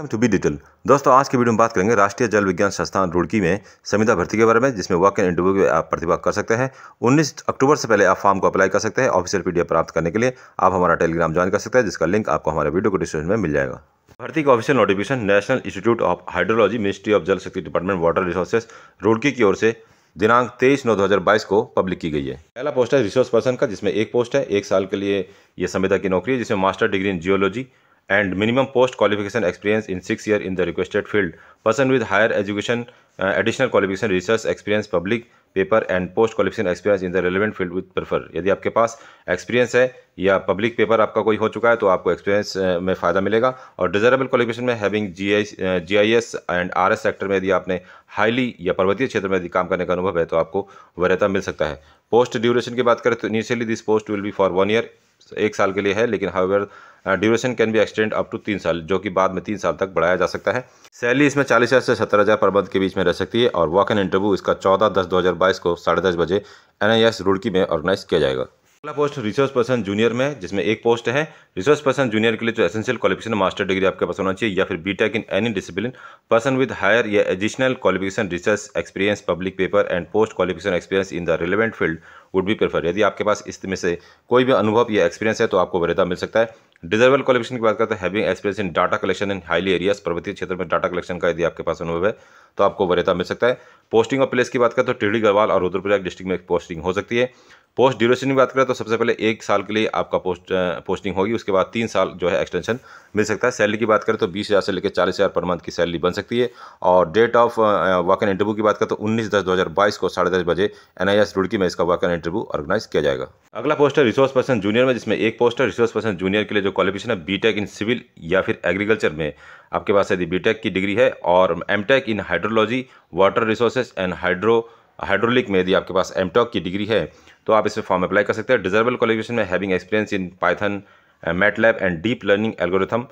welcome to be detail दोस्तों आज की वीडियो में बात करेंगे राष्ट्रीय जल विज्ञान संस्थान रुड़की में संविदा भर्ती के बारे में जिसमें वॉक एंड इंटरव्यू आप प्रतिभा कर सकते हैं 19 अक्टूबर से पहले आप फॉर्म को अप्लाई कर सकते हैं ऑफिशियल पी प्राप्त करने के लिए आप हमारा टेलीग्राम ज्वाइन कर सकते हैं जिसका लिंक आपको हमारे वीडियो को डिस्क्रिप्शन में मिल जाएगा भर्ती का official notification national institute of hydrology ministry of Jal Shakti department water resources Roorkee की ओर से दिनांक तेईस नौ 2022 को पब्लिक की गई है पहला पोस्ट है रिसोर्स पर्सन का जिसमें एक पोस्ट है एक साल के लिए यह संविदा की नौकरी है जिसमें master degree in geology and minimum post qualification experience in six year in the requested field person with higher education additional qualification research experience public paper and post qualification experience in the relevant field with prefer यदि आपके पास experience है या public paper आपका कोई हो चुका है तो आपको एक्सपीरियंस uh, में फ़ायदा मिलेगा और डिजायरेबल क्वालिफिकेशन में having G I G I S and R S sector में यदि आपने हाईली या पर्वतीय क्षेत्र में यदि काम करने का अनुभव है तो आपको वरीयता मिल सकता है पोस्ट ड्यूरेशन की बात करें तो initially this post will be for one year एक साल के लिए है लेकिन however duration can be extend up to तीन साल जो कि बाद में तीन साल तक बढ़ाया जा सकता है सैलरी इसमें चालीस हज़ार से सत्तर हज़ार पर मंथ के बीच में रह सकती है और वॉक एन इंटरव्यू इसका चौदह दस दो हज़ार बाईस को साढ़े दस बजे एन आई एस रुड़की में ऑर्गेनाइज किया जाएगा अगला पोस्ट रिसोर्स पर्सन जूनियर में जिसमें एक पोस्ट है रिसोर्स पर्सन जूनियर के लिए जो एसेंशियल क्वालिफिकेशन मास्टर डिग्री आपके पास होना चाहिए या फिर B tech in any discipline person with higher या additional qualification research experience public paper and post qualification experience in the relevant field would भी प्रेफर यदि आपके पास इसमें से कोई भी अनुभव या एक्सपीरियंस है तो आपको वरीयता मिल सकता है डिजर्वल क्वालिफिकेशन की बात करते हैं having experience in data collection in highly areas पर्वतीय क्षेत्र में डाटा कलेक्शन का यदि आपके पास अनुभव है तो आपको वरीयता मिल सकता है पोस्टिंग और प्लेस की बात करें तो टिहड़ी गढ़वाल और रुद्रप्रयाग डिस्ट्रिक्ट में एक पोस्टिंग हो सकती है पोस्ट ड्यूरेशन की बात करें तो सबसे पहले एक साल के लिए आपका पोस्ट पोस्टिंग होगी उसके बाद तीन साल जो है एक्सटेंशन मिल सकता है सैलरी की बात करें तो बीस हज़ार से लेकर चालीस हज़ार पर मंथ की सैलरी बन सकती है और डेट ऑफ एंड इंटरव्यू की बात करें तो उन्नीस दस दो हज़ार बाईस को साढ़े दस बजे एन आई एस रुड़की में इसका एंड इंटरव्यू ऑर्गेनाइज किया जाएगा अगला पोस्ट है रिसोर्स पर्सन जूनियर में जिसमें एक पोस्ट है रिसोर्स पर्सन जूनियर के लिए जो क्वालिफिकेशन है बी टेक इन सिविल या फिर एग्रीकल्चर में आपके पास यदि बी टेक की डिग्री है और M tech in hydrology water resources and hydro hydraulic में यदि आपके पास एम की डिग्री है तो आप इसमें फॉर्म अप्लाई कर सकते हैं डिजर्बल क्वालिफिकेशन में having experience in Python MATLAB and deep learning algorithm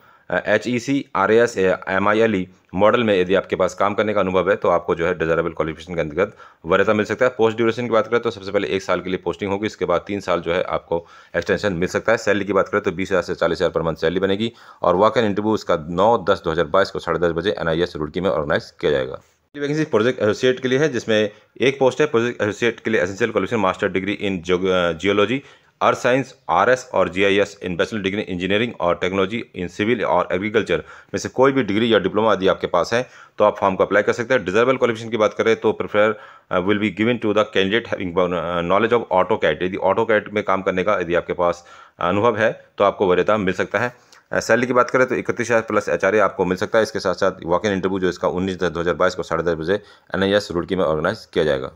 H E C R S M I L E model में यदि आपके पास काम करने का अनुभव है तो आपको जो है डिजायरेबल क्वालिफिकेशन के अंतर्गत वरीयता मिल सकता है पोस्ट ड्यूरेशन की बात करें तो सबसे पहले एक साल के लिए पोस्टिंग होगी इसके बाद तीन साल जो है आपको एक्सटेंशन मिल सकता है सैलरी की बात करें तो बीस हज़ार से चालीस हज़ार पर मंथ सैलरी बनेगी और वॉक एंड इंटरव्यू उसका नौ दस दो हज़ार बाईस को साढ़े दस बजे एन आई एस रुड़की में ऑर्गेनाइज किया जाएगा वैकेंसी प्रोजेक्ट एसोसिएट के लिए है जिसमें एक पोस्ट है प्रोजेक्ट एसोसिएट के लिए essential qualification master degree in geology earth science R S और G I S in bachelor degree engineering और टेक्नोलॉजी इन सिविल और एग्रीकल्चर में से कोई भी डिग्री या डिप्लोमा यदि आपके पास है तो आप फॉर्म को अप्लाई कर सकते हैं डिजर्बल क्वालिफिकेशन की बात करें तो prefer will be given to the candidate having knowledge of AutoCAD यदि ऑटो कैट में काम करने का यदि आपके पास अनुभव है तो आपको वरीयता मिल सकता है सैलरी की बात करें तो इकतीस हज़ार प्लस एच आपको मिल सकता है इसके साथ साथ वॉक इन इंटरव्यू जो इसका उन्नीस दस दो हज़ार बाईस को साढ़े दस बजे एन आई एस रुड़की में ऑर्गेनाइज किया जाएगा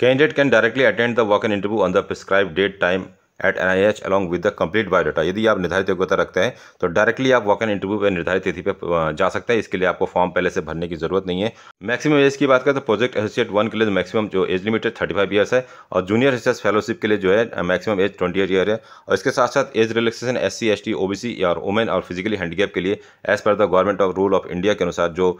candidate can directly attend the walk in interview on the prescribe date time at N I H along with the complete biodata यदि आप निर्धारित योग्यता रखते हैं तो डायरेक्टली आप वॉक एन इंटरव्यू पर निर्धारित तिथि पर जा सकते हैं इसके लिए आपको फॉर्म पहले से भरने की जरूरत नहीं है मैक्सिमम एज की बात करें तो प्रोजेक्ट एसोसिएट वन के लिए मैक्सिमम जो age limited thirty five years है और जूनियर रिसर्च फेलोशिप के लिए जो है maximum age twenty eight year है और इसके साथ साथ age relaxation S C S T O B C और वुमेन और फिजिकली हैंडीकैप के लिए as per the government of rule of India के अनुसार जो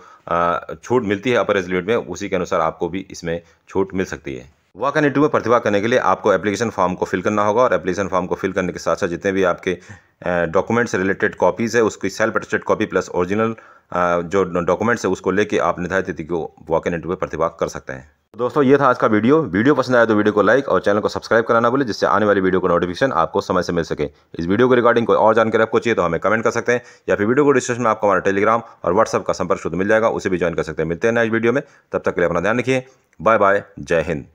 छूट मिलती है अपर एज लिमिट में उसी के अनुसार आपको भी इसमें छूट मिल सकती है वाक एन में प्रतिभा करने के लिए आपको एप्लीकेशन फॉर्म को फिल करना होगा और एप्लीकेशन फॉर्म को फिल करने के साथ साथ जितने भी आपके डॉक्यूमेंट्स से रिलेटेड कॉपीज़ है उसकी self attested copy plus original जो डॉक्यूमेंट्स है उसको लेके आप निर्धारित तिथि को वॉक एन में प्रतिभा कर सकते हैं तो दोस्तों ये था आज का वीडियो वीडियो पसंद आया तो वीडियो को लाइक और चैनल को सब्सक्राइब कराना भूलें जिससे आने वाली वीडियो को नोटिफिकेशन आपको समय से मिल सके इस वीडियो के रिगार्डिंग कोई और जानकारी आपको चाहिए तो हमें कमेंट कर सकते हैं या फिर वीडियो को डिस्क्रिप्शन में आपको हमारा टेलीग्राम और व्हाट्सअप का संपर्क शुद्ध मिल जाएगा उसे भी ज्वाइन कर सकते हैं मिलते हैं नेक्स्ट वीडियो में तब तक के लिए अपना ध्यान रखिए बाय बाय जय हिंद